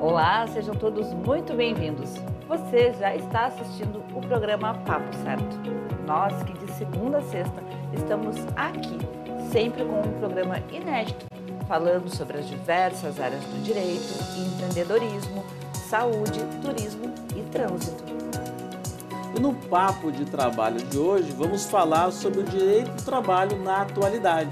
Olá, sejam todos muito bem-vindos. Você já está assistindo o programa Papo Certo. Nós que de segunda a sexta estamos aqui, sempre com um programa inédito, falando sobre as diversas áreas do direito, empreendedorismo, saúde, turismo e trânsito. E no papo de trabalho de hoje, vamos falar sobre o direito do trabalho na atualidade.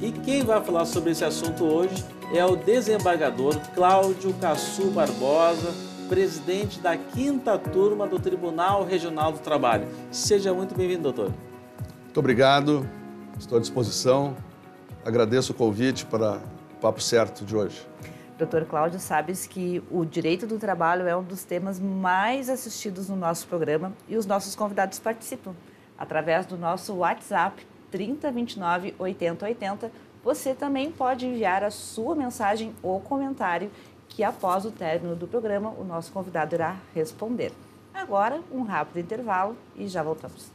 E quem vai falar sobre esse assunto hoje é o desembargador Cláudio Cassu Barbosa, presidente da quinta turma do Tribunal Regional do Trabalho. Seja muito bem-vindo, doutor. Muito obrigado, estou à disposição. Agradeço o convite para o Papo Certo de hoje. Doutor Cláudio, sabes que o direito do trabalho é um dos temas mais assistidos no nosso programa e os nossos convidados participam. Através do nosso WhatsApp 3029 8080, você também pode enviar a sua mensagem ou comentário que após o término do programa o nosso convidado irá responder. Agora, um rápido intervalo e já voltamos.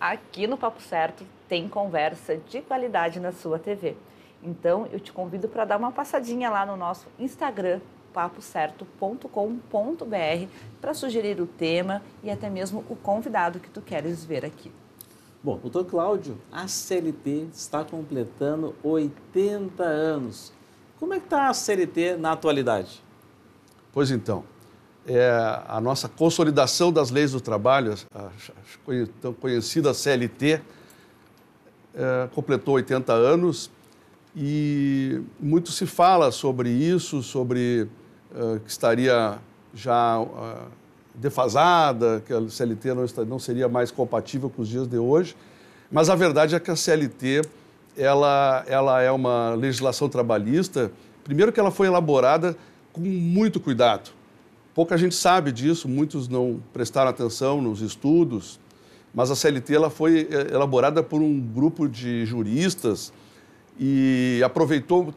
Aqui no Papo Certo tem conversa de qualidade na sua TV. Então eu te convido para dar uma passadinha lá no nosso Instagram papocerto.com.br para sugerir o tema e até mesmo o convidado que tu queres ver aqui. Bom, doutor Cláudio, a CLT está completando 80 anos. Como é que está a CLT na atualidade? Pois então, é, a nossa consolidação das leis do trabalho, a, tão conhecida CLT, é, completou 80 anos e muito se fala sobre isso, sobre é, que estaria já é, defasada, que a CLT não, está, não seria mais compatível com os dias de hoje, mas a verdade é que a CLT ela, ela é uma legislação trabalhista, primeiro que ela foi elaborada com muito cuidado, Pouca gente sabe disso, muitos não prestaram atenção nos estudos, mas a CLT ela foi eh, elaborada por um grupo de juristas e aproveitou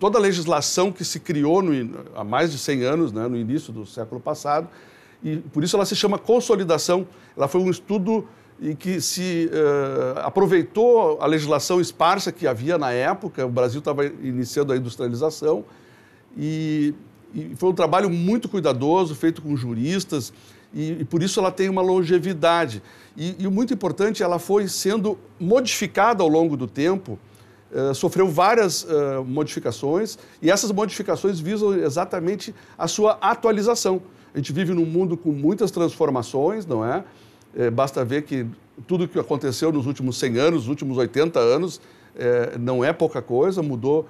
toda a legislação que se criou no, há mais de 100 anos, né, no início do século passado, e por isso ela se chama consolidação. Ela foi um estudo em que se uh, aproveitou a legislação esparsa que havia na época, o Brasil estava iniciando a industrialização, e e foi um trabalho muito cuidadoso, feito com juristas, e, e por isso ela tem uma longevidade. E, e o muito importante, ela foi sendo modificada ao longo do tempo, eh, sofreu várias eh, modificações, e essas modificações visam exatamente a sua atualização. A gente vive num mundo com muitas transformações, não é? Eh, basta ver que tudo o que aconteceu nos últimos 100 anos, nos últimos 80 anos, não é pouca coisa, mudou,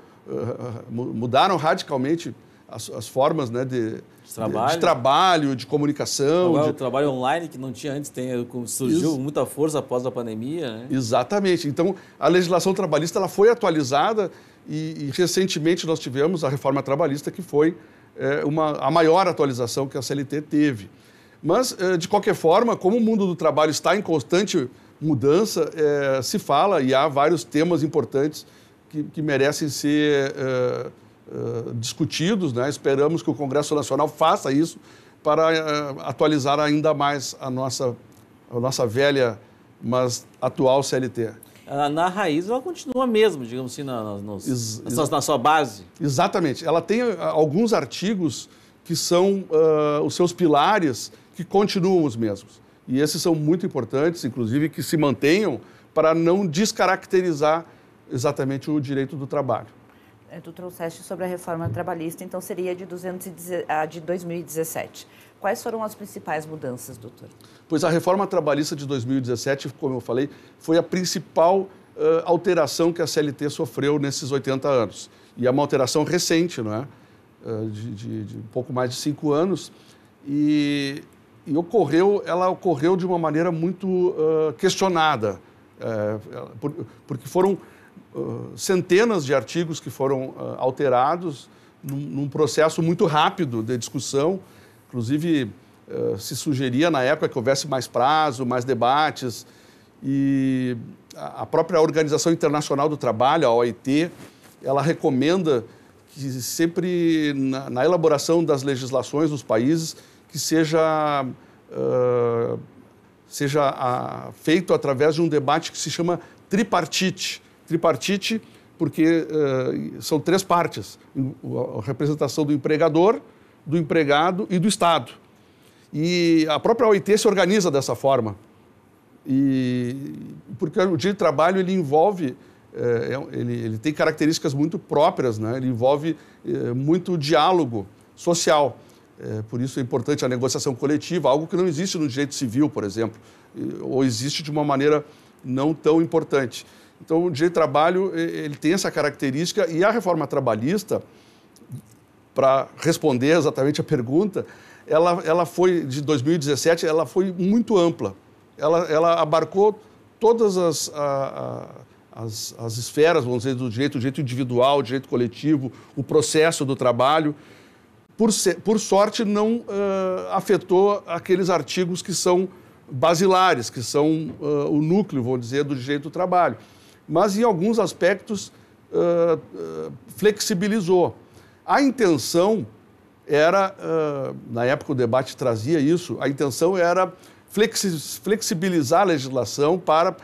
mudaram radicalmente as, as formas né, de, trabalho. De, de, trabalho, de comunicação. de... O trabalho online que não tinha antes tem, surgiu Isso. muita força após a pandemia. Né? Exatamente. Então, a legislação trabalhista ela foi atualizada e, e recentemente nós tivemos a reforma trabalhista que foi é, uma, a maior atualização que a CLT teve. Mas, é, de qualquer forma, como o mundo do trabalho está em constante mudança, é, se fala e há vários temas importantes que, que merecem ser é, eh, discutidos. Né? Esperamos que o Congresso Nacional faça isso para uh, atualizar ainda mais a nossa, a nossa velha, mas atual CLT. Na raiz, ela continua mesmo, digamos assim, na, nos, Ex na, sua, na sua base. Exatamente. Ela tem eh, alguns artigos que são uh, os seus pilares que continuam os mesmos. E esses são muito importantes, inclusive, que se mantenham para não descaracterizar exatamente o direito do trabalho. É, tu trouxeste sobre a reforma trabalhista, então seria de, 200, ah, de 2017. Quais foram as principais mudanças, doutor? Pois a reforma trabalhista de 2017, como eu falei, foi a principal uh, alteração que a CLT sofreu nesses 80 anos. E é uma alteração recente, não é? Uh, de, de, de, pouco mais de cinco anos. E, e ocorreu, ela ocorreu de uma maneira muito uh, questionada, é, por, porque foram centenas de artigos que foram uh, alterados num, num, processo muito rápido de discussão. Inclusive, uh, se sugeria na época que houvesse mais prazo, mais debates. E a própria Organização Internacional do Trabalho, a OIT, ela recomenda que sempre na, na elaboração das legislações dos países que seja seja feito através de um debate que se chama tripartite, tripartite, porque uh, são três partes: a representação do empregador, do empregado e do Estado. E a própria OIT se organiza dessa forma. E, porque o dia de trabalho ele envolve, eh, é ele, ele, tem características muito próprias, né? ele envolve eh, muito diálogo social. por isso é importante a negociação coletiva, algo que não existe no direito civil, por exemplo, ou existe de uma maneira não tão importante. Então, o direito de trabalho ele tem essa característica e a reforma trabalhista, para responder exatamente a pergunta, ela, ela foi, de 2017, ela foi muito ampla. Ela, ela abarcou todas as, a, a, as, as esferas, vamos dizer, do direito, direito individual, direito coletivo, o processo do trabalho. Por, por, sorte, não uh, afetou aqueles artigos que são basilares, que são uh, o núcleo, vou dizer, do direito do trabalho mas em alguns aspectos uh, uh, flexibilizou. A intenção era, uh, na época o debate trazia isso, a intenção era flexi flexibilizar a legislação para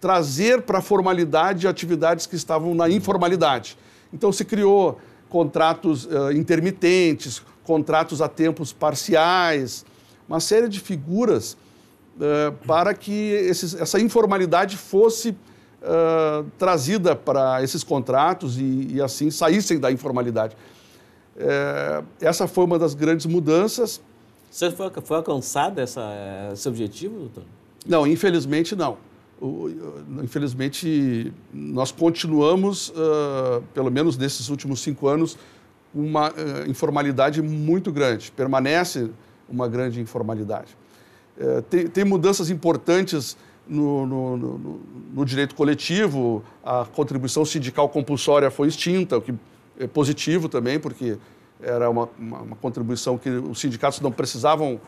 trazer para a formalidade atividades que estavam na informalidade. Então se criou contratos intermitentes, contratos a tempos parciais, uma série de figuras eh, para que esses, essa informalidade fosse uh, trazida para esses contratos e, e, assim saíssem da informalidade. Eh, essa foi uma das grandes mudanças. Você foi, foi alcançado essa, esse objetivo, doutor? Não, infelizmente não. infelizmente, nós continuamos, pelo menos nesses últimos cinco anos, uma informalidade muito grande. Permanece uma grande informalidade é, tem, tem, mudanças importantes no, no, no, no, direito coletivo, a contribuição sindical compulsória foi extinta, o que é positivo também, porque era uma, uma, uma contribuição que os sindicatos não precisavam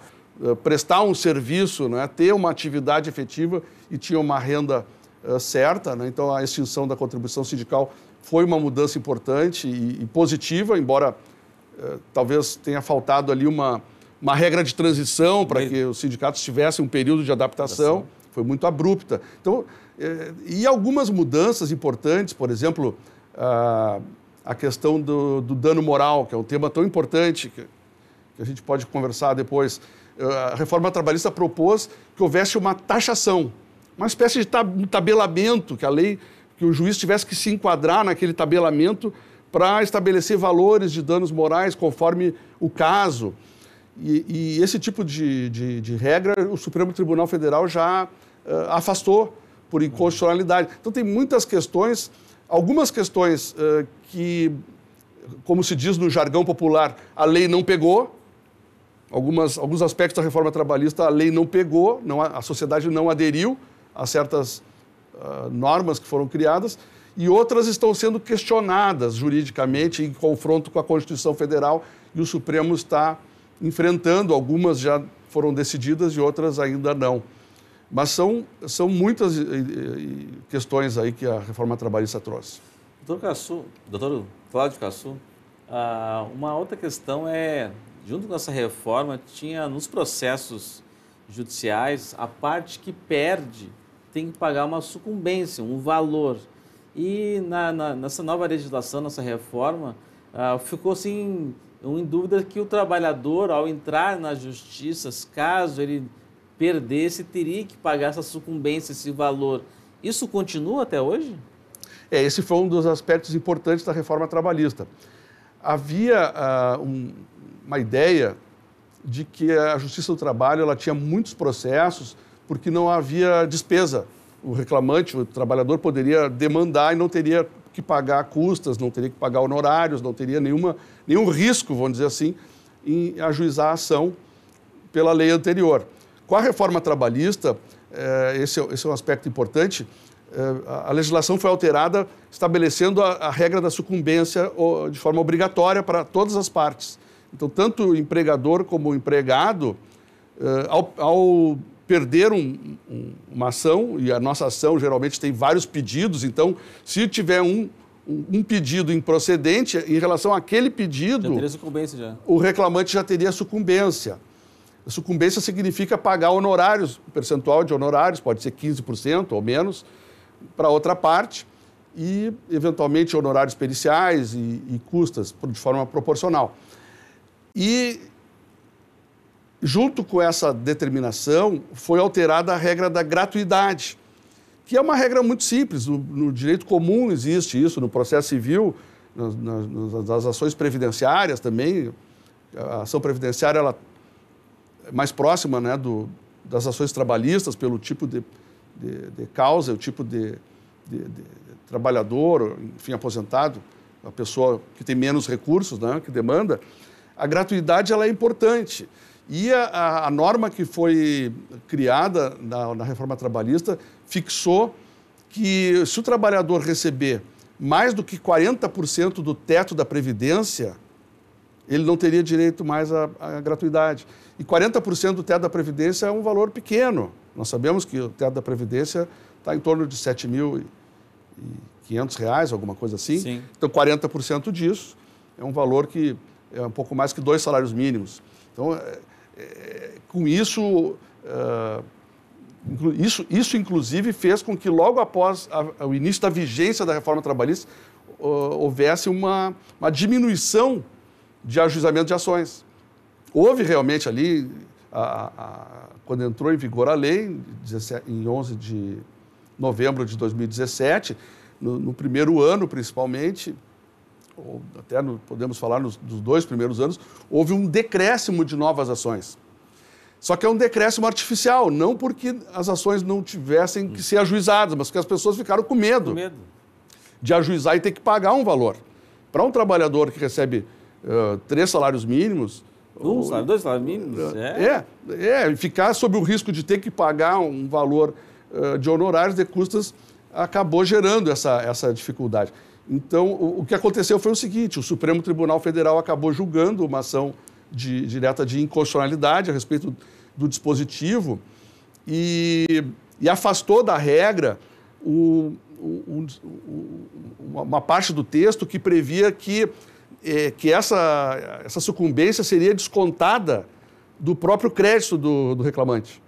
é, prestar um serviço, né, ter uma atividade efetiva e tinha uma renda é, certa. Né, então, a extinção da contribuição sindical foi uma mudança importante e, e positiva, embora é, talvez tenha faltado ali uma, uma regra de transição para que os sindicatos tivessem um período de adaptação. Foi muito abrupta. Então, eh, e algumas mudanças importantes, por exemplo, a, ah, a questão do, do, dano moral, que é um tema tão importante que, que a gente pode conversar depois. Ah, a reforma trabalhista propôs que houvesse uma taxação, uma espécie de tabelamento, que a lei, que o juiz tivesse que se enquadrar naquele tabelamento para estabelecer valores de danos morais conforme o caso. E, e esse tipo de, de, de, regra o Supremo Tribunal Federal já uh, afastou por inconstitucionalidade. Então, tem muitas questões, algumas questões uh, que, como se diz no jargão popular, a lei não pegou. Algumas, alguns aspectos da reforma trabalhista a lei não pegou, não, a sociedade não aderiu a certas uh, normas que foram criadas e outras estão sendo questionadas juridicamente em confronto com a Constituição Federal e o Supremo está enfrentando, algumas já foram decididas e outras ainda não. Mas são, são muitas questões aí que a reforma trabalhista trouxe. Doutor Cassu, doutor Cláudio Cassu, ah, uma outra questão é, junto com essa reforma, tinha nos processos judiciais, a parte que perde tem que pagar uma sucumbência, um valor. E na, na, nessa nova legislação, nessa reforma, ah, ficou assim em dúvida que o trabalhador, ao entrar nas justiças, caso ele perdesse, teria que pagar essa sucumbência, esse valor. Isso continua até hoje? É, esse foi um dos aspectos importantes da reforma trabalhista. Havia uh, um, uma ideia de que a Justiça do Trabalho ela tinha muitos processos porque não havia despesa. O reclamante, o trabalhador, poderia demandar e não teria que pagar custas, não teria que pagar honorários, não teria nenhuma, nenhum risco, vamos dizer assim, em ajuizar a ação pela lei anterior. Com a reforma trabalhista, eh, é esse, é um aspecto importante, eh, a legislação foi alterada estabelecendo a, regra da sucumbência de forma obrigatória para todas as partes. Então, tanto o empregador como o empregado, eh, ao perderam um, um, uma ação, e a nossa ação geralmente tem vários pedidos, então, se tiver um, um pedido improcedente, em relação àquele pedido. Já teria sucumbência já. O reclamante já teria sucumbência. sucumbência significa pagar honorários, percentual de honorários, pode ser 15% ou menos, para outra parte, e eventualmente honorários periciais e, e custas de forma proporcional. E Junto com essa determinação, foi alterada a regra da gratuidade, que é uma regra muito simples. No, no direito comum existe isso, no processo civil, nas, nas, nas ações previdenciárias também. A ação previdenciária ela é mais próxima né, do, das ações trabalhistas, pelo tipo de, de, de causa, o tipo de, de, trabalhador, enfim, aposentado, a pessoa que tem menos recursos, né, que demanda. A gratuidade ela é importante. E a, a norma que foi criada na, na reforma trabalhista fixou que se o trabalhador receber mais do que 40% do teto da Previdência, ele não teria direito mais à, à gratuidade. E 40% do teto da Previdência é um valor pequeno. Nós sabemos que o teto da Previdência está em torno de R$ mil e reais, alguma coisa assim. Sim. Então, 40% disso é um valor que é um pouco mais que dois salários mínimos. Então, é, é, com isso, uh, isso, isso inclusive fez com que logo após a, o início da vigência da reforma trabalhista uh, houvesse uma, uma diminuição de ajuizamento de ações. Houve realmente ali, a, a, quando entrou em vigor a lei, em 11 de novembro de 2017, no, no primeiro ano principalmente, ou até no, podemos falar nos, dois primeiros anos, houve um decréscimo de novas ações. Só que é um decréscimo artificial, não porque as ações não tivessem que ser ajuizadas, mas porque as pessoas ficaram com medo, com medo. de ajuizar e ter que pagar um valor. Para um trabalhador que recebe uh, três salários mínimos, um salário, dois salários mínimos? É. é. é, ficar sob o risco de ter que pagar um valor uh, de honorários, de custas acabou gerando essa, essa dificuldade. Então, o, o que aconteceu foi o seguinte: o Supremo Tribunal Federal acabou julgando uma ação de, direta de inconstitucionalidade a respeito do, dispositivo e, e, afastou da regra o, o, uma parte do texto que previa que, é, que essa, essa sucumbência seria descontada do próprio crédito do, do reclamante.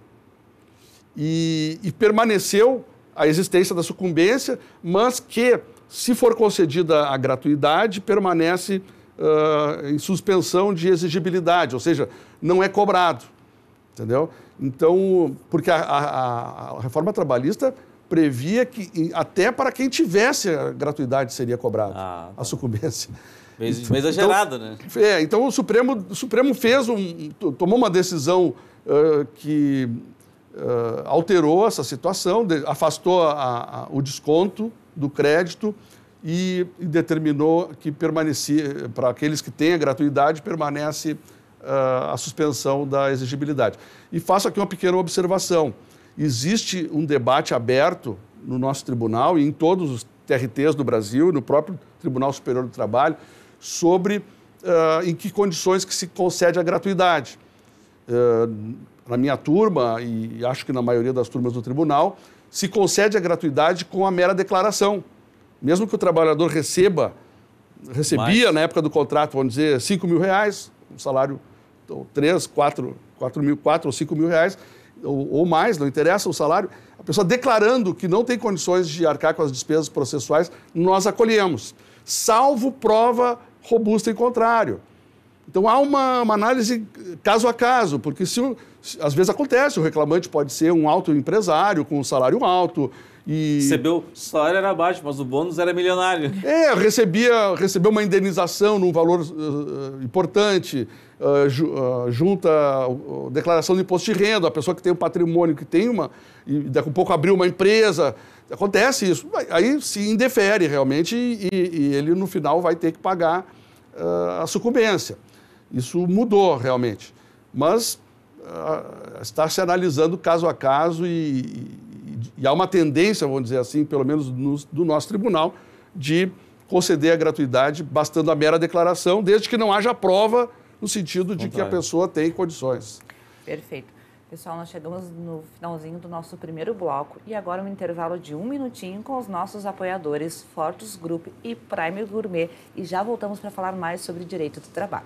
E, e, permaneceu a existência da sucumbência, mas que, se for concedida a gratuidade, permanece uh, em suspensão de exigibilidade, ou seja, não é cobrado. Entendeu? Então, porque a, a, a reforma trabalhista previa que até para quem tivesse a gratuidade seria cobrado ah, tá. a sucumbência. Meio, meio exagerado, então, né? É, então o Supremo, o Supremo fez um, tomou uma decisão uh, que uh, alterou essa situação, afastou a, a, o desconto do crédito e, e determinou que permanecia, para aqueles que têm a gratuidade, permanece uh, a suspensão da exigibilidade. E faço aqui uma pequena observação. Existe um debate aberto no nosso tribunal e em todos os TRTs do Brasil, no próprio Tribunal Superior do Trabalho, sobre uh, em que condições que se concede a gratuidade. Uh, na minha turma, e acho que na maioria das turmas do tribunal, se concede a gratuidade com a mera declaração. Mesmo que o trabalhador receba, recebia Mas... na época do contrato, vamos dizer, 5 mil reais, um salário então, 3, 4, 4 mil, 4 ou 5 mil reais, ou, ou, mais, não interessa o salário, a pessoa declarando que não tem condições de arcar com as despesas processuais, nós acolhemos, salvo prova robusta em contrário. Então há uma, uma análise caso a caso, porque se, às vezes acontece, o reclamante pode ser um alto empresário com um salário alto. E... Recebeu, o salário era baixo, mas o bônus era milionário. É, recebia, recebeu uma indenização num valor uh, importante, uh, ju, uh, junta declaração de imposto de renda, a pessoa que tem um patrimônio, que tem uma, e daqui a pouco abriu uma empresa. Acontece isso. Aí se indefere realmente e, e ele no final vai ter que pagar a sucumbência. Isso mudou realmente. Mas está se analisando caso a caso e, e, e há uma tendência, vamos dizer assim, pelo menos no, do nosso tribunal, de conceder a gratuidade bastando a mera declaração, desde que não haja prova no sentido de que a pessoa tem condições. Perfeito. Pessoal, nós chegamos no finalzinho do nosso primeiro bloco e agora um intervalo de um minutinho com os nossos apoiadores Fortus Group e Prime Gourmet. E já voltamos para falar mais sobre direito do trabalho.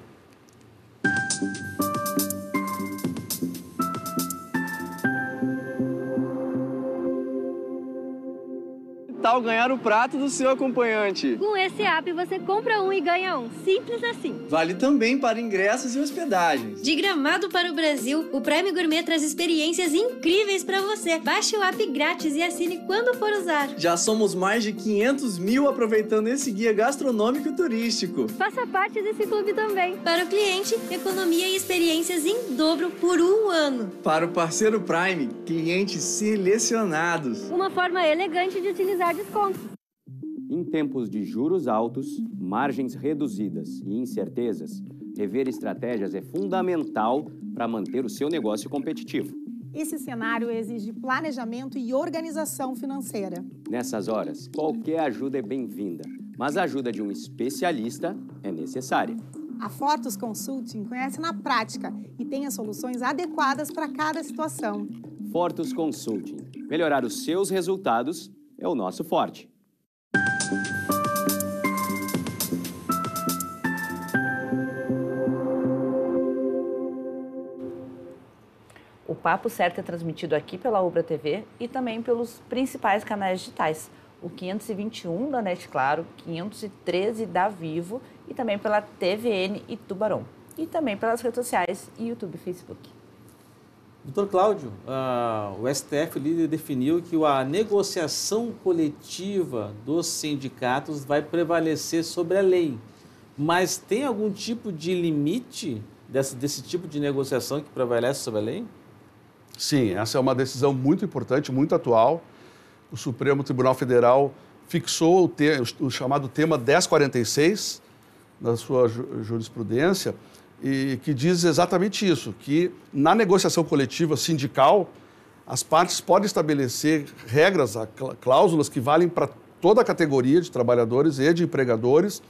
tal ganhar o prato do seu acompanhante. Com esse app você compra um e ganha um. Simples assim. Vale também para ingressos e hospedagens. De Gramado para o Brasil, o Prime Gourmet traz experiências incríveis para você. Baixe o app grátis e assine quando for usar. Já somos mais de 500 mil aproveitando esse guia gastronômico e turístico. Faça parte desse clube também. Para o cliente, economia e experiências em dobro por um ano. Para o parceiro Prime, clientes selecionados. Uma forma elegante de utilizar desconto. Em tempos de juros altos, margens reduzidas e incertezas, rever estratégias é fundamental para manter o seu negócio competitivo. Esse cenário exige planejamento e organização financeira. Nessas horas, qualquer ajuda é bem-vinda, mas a ajuda de um especialista é necessária. A Fortos Consulting conhece na prática e tem as soluções adequadas para cada situação. Fortos Consulting. Melhorar os seus resultados é o nosso forte. O Papo Certo é transmitido aqui pela Ubra TV e também pelos principais canais digitais, o 521 da Net Claro, 513 da Vivo e também pela TVN e Tubarão. E também pelas redes sociais YouTube e Facebook. Doutor Cláudio, ah, o STF líder definiu que a negociação coletiva dos sindicatos vai prevalecer sobre a lei. Mas tem algum tipo de limite desse, desse tipo de negociação que prevalece sobre a lei? Sim, essa é uma decisão muito importante, muito atual. O Supremo Tribunal Federal fixou o, te, o chamado tema 1046 na sua jurisprudência, e que diz exatamente isso, que na negociação coletiva sindical, as partes podem estabelecer regras, cláusulas que valem para toda a categoria de trabalhadores e de empregadores,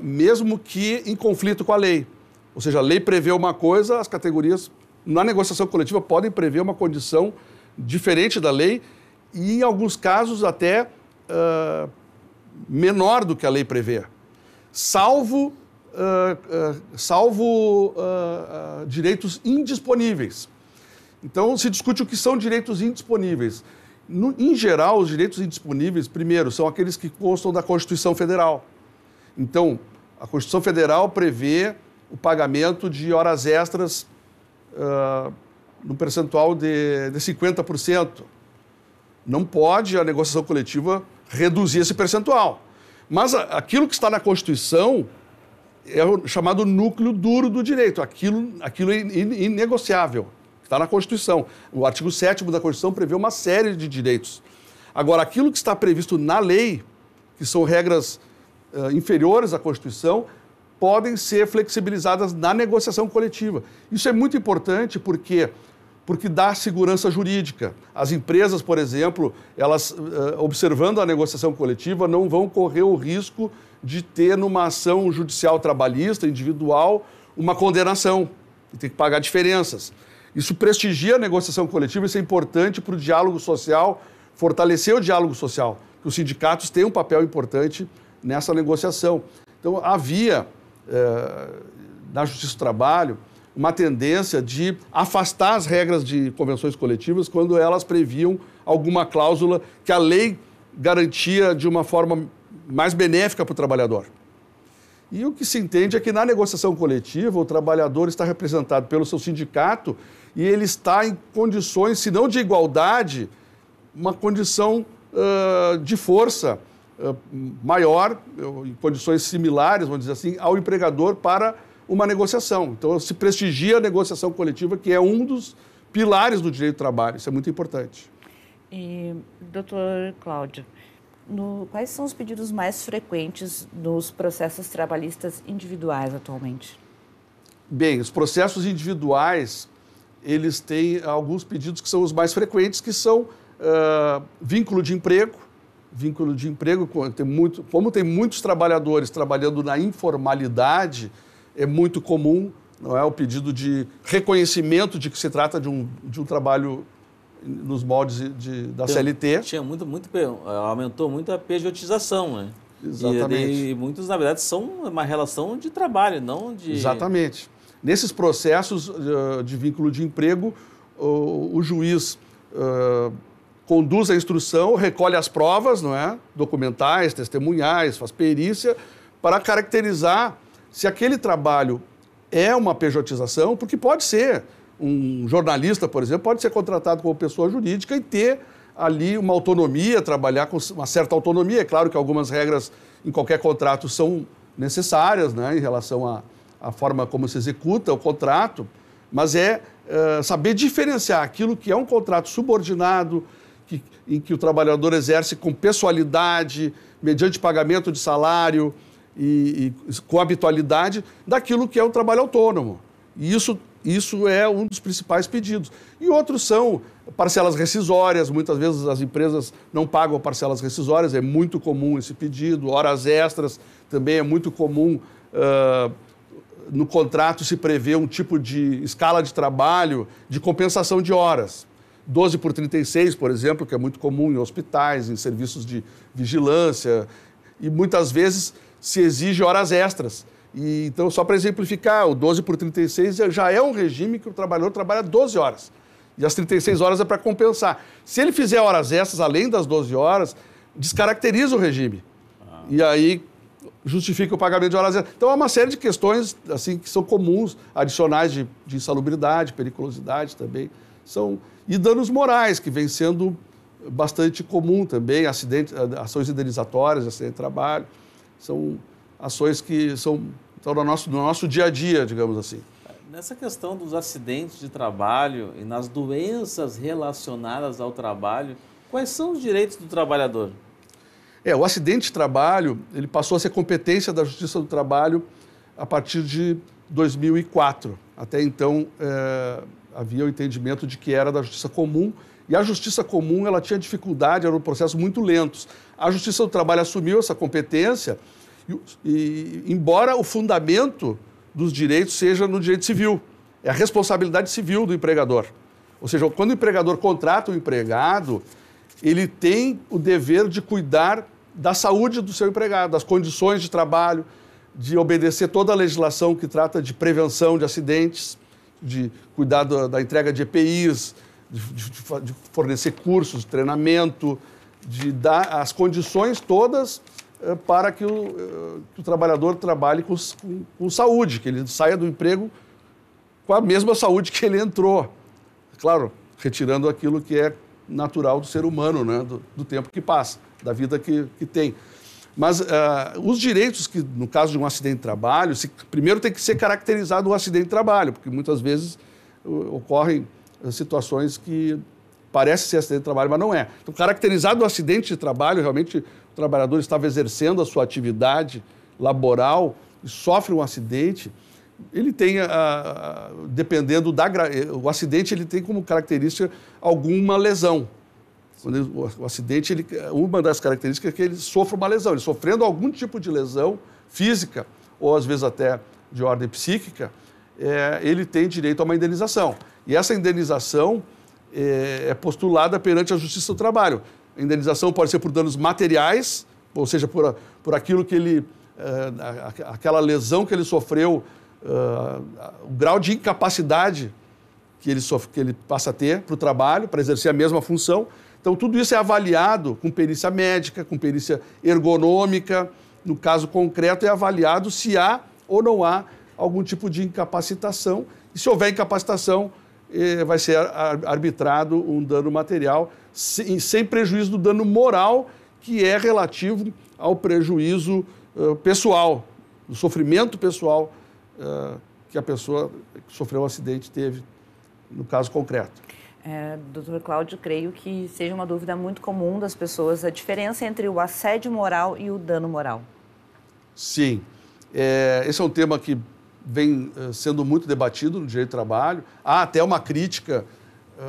mesmo que em conflito com a lei. Ou seja, a lei prevê uma coisa, as categorias, na negociação coletiva, podem prever uma condição diferente da lei e, em alguns casos, até menor do que a lei prevê, salvo uh, salvo uh, direitos indisponíveis. Então, se discute o que são direitos indisponíveis. No, em geral, os direitos indisponíveis, primeiro, são aqueles que constam da Constituição Federal. Então, a Constituição Federal prevê o pagamento de horas extras uh, no percentual de, de 50%. Não pode a negociação coletiva reduzir esse percentual. Mas aquilo que está na Constituição é o chamado núcleo duro do direito. Aquilo, aquilo é inegociável. Está na Constituição. O artigo 7 da Constituição prevê uma série de direitos. Agora, aquilo que está previsto na lei, que são regras uh, inferiores à Constituição, podem ser flexibilizadas na negociação coletiva. Isso é muito importante porque porque dá segurança jurídica. As empresas, por exemplo, elas, eh, observando a negociação coletiva, não vão correr o risco de ter numa ação judicial trabalhista, individual, uma condenação. E tem que pagar diferenças. Isso prestigia a negociação coletiva, isso é importante para o diálogo social, fortalecer o diálogo social, que os sindicatos têm um papel importante nessa negociação. Então, havia, eh, na Justiça do Trabalho, uma tendência de afastar as regras de convenções coletivas quando elas previam alguma cláusula que a lei garantia de uma forma mais benéfica para o trabalhador. E o que se entende é que na negociação coletiva, o trabalhador está representado pelo seu sindicato e ele está em condições, se não de igualdade, uma condição uh, de força uh, maior, em condições similares, vamos dizer assim, ao empregador para uma negociação. Então, se prestigia a negociação coletiva, que é um dos pilares do direito do trabalho. Isso é muito importante. E, doutor Cláudio, no, quais são os pedidos mais frequentes nos processos trabalhistas individuais atualmente? Bem, os processos individuais, eles têm alguns pedidos que são os mais frequentes, que são uh, vínculo de emprego, vínculo de emprego, tem muito, como tem muitos trabalhadores trabalhando na informalidade, é muito comum, não é? O pedido de reconhecimento de que se trata de um, de um trabalho nos moldes de, de da Tem, CLT. Tinha muito, muito, aumentou muito a pejotização, né? Exatamente. E, e, muitos, na verdade, são uma relação de trabalho, não de... Exatamente. Nesses processos eh, de vínculo de emprego, o, o juiz uh, conduz a instrução, recolhe as provas, não é? Documentais, testemunhais, faz perícia, para caracterizar se aquele trabalho é uma pejotização, porque pode ser. Um jornalista, por exemplo, pode ser contratado como pessoa jurídica e ter ali uma autonomia, trabalhar com uma certa autonomia. É claro que algumas regras em qualquer contrato são necessárias, né, em relação à, à forma como se executa o contrato, mas é eh, saber diferenciar aquilo que é um contrato subordinado, que, em que o trabalhador exerce com pessoalidade, mediante pagamento de salário, e, e com habitualidade daquilo que é o trabalho autônomo. E isso, isso é um dos principais pedidos. E outros são parcelas rescisórias, muitas vezes as empresas não pagam parcelas rescisórias, é muito comum esse pedido, horas extras também é muito comum. Uh, no contrato se prevê um tipo de escala de trabalho de compensação de horas. 12 por 36, por exemplo, que é muito comum em hospitais, em serviços de vigilância, e muitas vezes se exige horas extras. E, então, só para exemplificar, o 12 por 36 é, já é um regime que o trabalhador trabalha 12 horas. E as 36 horas é para compensar. Se ele fizer horas extras além das 12 horas, descaracteriza o regime. Ah. E aí justifica o pagamento de horas extras. Então, há uma série de questões assim que são comuns, adicionais de, de insalubridade, periculosidade também. São, e danos morais, que vem sendo bastante comum também, acidente, ações indenizatórias, acidente de trabalho são ações que são, estão no nosso, do nosso dia a dia, digamos assim. Nessa questão dos acidentes de trabalho e nas doenças relacionadas ao trabalho, quais são os direitos do trabalhador? É, o acidente de trabalho, ele passou a ser competência da Justiça do Trabalho a partir de 2004. Até então, é, havia o entendimento de que era da Justiça Comum e a justiça comum ela tinha dificuldade, eram um processos muito lentos. A justiça do trabalho assumiu essa competência, e, e, embora o fundamento dos direitos seja no direito civil, é a responsabilidade civil do empregador. Ou seja, quando o empregador contrata o um empregado, ele tem o dever de cuidar da saúde do seu empregado, das condições de trabalho, de obedecer toda a legislação que trata de prevenção de acidentes, de cuidar da, da entrega de EPIs, de, de, de fornecer cursos, treinamento, de dar as condições todas eh, para que o, eh, que o trabalhador trabalhe com, com, com, saúde, que ele saia do emprego com a mesma saúde que ele entrou. Claro, retirando aquilo que é natural do ser humano, né? do, do tempo que passa, da vida que, que tem. Mas uh, os direitos que, no caso de um acidente de trabalho, se, primeiro tem que ser caracterizado o acidente de trabalho, porque muitas vezes uh, ocorrem situações que parece ser acidente de trabalho, mas não é. Então, caracterizado o acidente de trabalho, realmente o trabalhador estava exercendo a sua atividade laboral e sofre um acidente, ele tem, a, a, dependendo da o acidente, ele tem como característica alguma lesão. Ele, o, o acidente, ele, uma das características é que ele sofre uma lesão, ele sofrendo algum tipo de lesão física ou às vezes até de ordem psíquica, é, ele tem direito a uma indenização. E essa indenização eh, é postulada perante a Justiça do Trabalho. A indenização pode ser por danos materiais, ou seja, por, por aquilo que ele. Eh, aquela lesão que ele sofreu, eh, o grau de incapacidade que ele, sofre, que ele passa a ter para o trabalho, para exercer a mesma função. Então, tudo isso é avaliado com perícia médica, com perícia ergonômica. No caso concreto, é avaliado se há ou não há algum tipo de incapacitação. E se houver incapacitação, vai ser arbitrado um dano material, sem prejuízo do dano moral, que é relativo ao prejuízo eh, pessoal, do sofrimento pessoal eh, que a pessoa que sofreu o um acidente teve, no caso concreto. É, doutor Cláudio, creio que seja uma dúvida muito comum das pessoas a diferença entre o assédio moral e o dano moral. Sim. É, esse é um tema que vem eh, sendo muito debatido no direito do trabalho. Há até uma crítica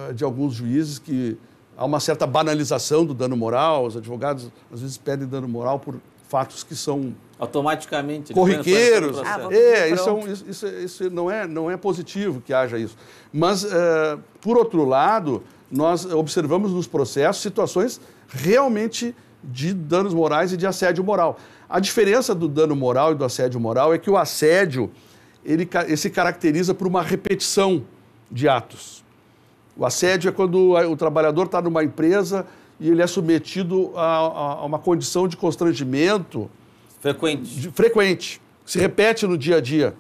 eh, de alguns juízes que há uma certa banalização do dano moral. Os advogados, às vezes, pedem dano moral por fatos que são automaticamente corriqueiros. É, ah, é, isso, é um, isso, isso, não, é, não é positivo que haja isso. Mas, uh, por outro lado, nós observamos nos processos situações realmente de danos morais e de assédio moral. A diferença do dano moral e do assédio moral é que o assédio ele, ele se caracteriza por uma repetição de atos. O assédio é quando o trabalhador está numa empresa e ele é submetido a, a uma condição de constrangimento frequente. De, frequente, que se repete no dia a dia.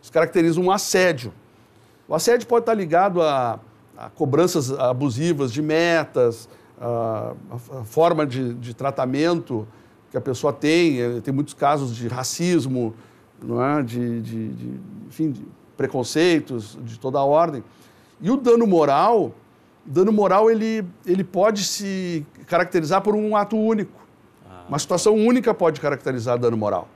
Isso caracteriza um assédio. O assédio pode estar tá ligado a, a cobranças abusivas de metas, a, a forma de, de tratamento que a pessoa tem. Tem muitos casos de racismo, não é? de, de, de enfim, de preconceitos de toda a ordem. E o dano moral, dano moral ele, ele pode se caracterizar por um ato único. Ah, Uma situação única pode caracterizar dano moral.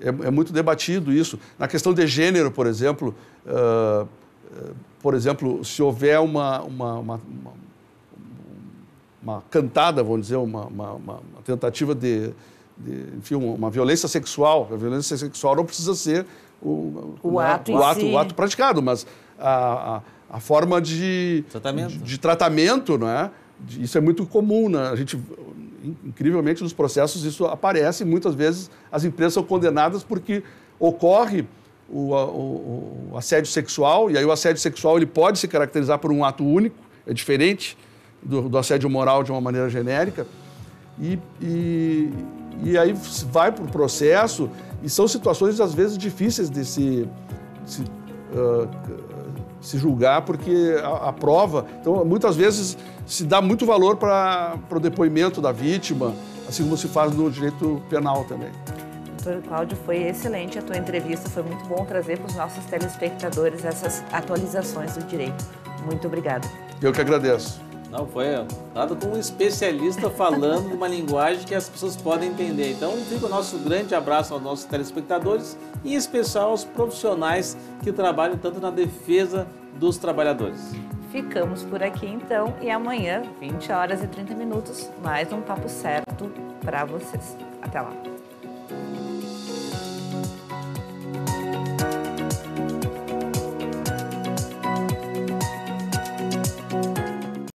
É, é, muito debatido isso. Na questão de gênero, por exemplo, uh, uh, por exemplo, se houver uma, uma, uma, uma, uma cantada, vamos dizer, uma, uma tentativa de, enfim, uma violência sexual, a violência sexual não precisa ser o, o, né, ato, o, ato, si. o ato, praticado, mas a, a, a forma de tratamento, de, de tratamento não é? isso é muito comum. Né? A gente, incrivelmente, nos processos isso aparece. Muitas vezes as empresas são condenadas porque ocorre o, o, o, assédio sexual, e aí o assédio sexual ele pode se caracterizar por um ato único, é diferente do, do assédio moral de uma maneira genérica. E, e, e aí vai para o processo e são situações, às vezes, difíceis de se, se, uh, se, julgar, porque a, a, prova. Então, muitas vezes se dá muito valor para o depoimento da vítima, assim como se faz no direito penal também. Doutor Cláudio, foi excelente a tua entrevista, foi muito bom trazer para os nossos telespectadores essas atualizações do direito. Muito obrigada. Eu que agradeço. Não, foi dado com um especialista falando uma linguagem que as pessoas podem entender. Então fica o nosso grande abraço aos nossos telespectadores e em especial aos profissionais que trabalham tanto na defesa dos trabalhadores. Ficamos por aqui então e amanhã, 20 horas e 30 minutos, mais um papo certo para vocês. Até lá.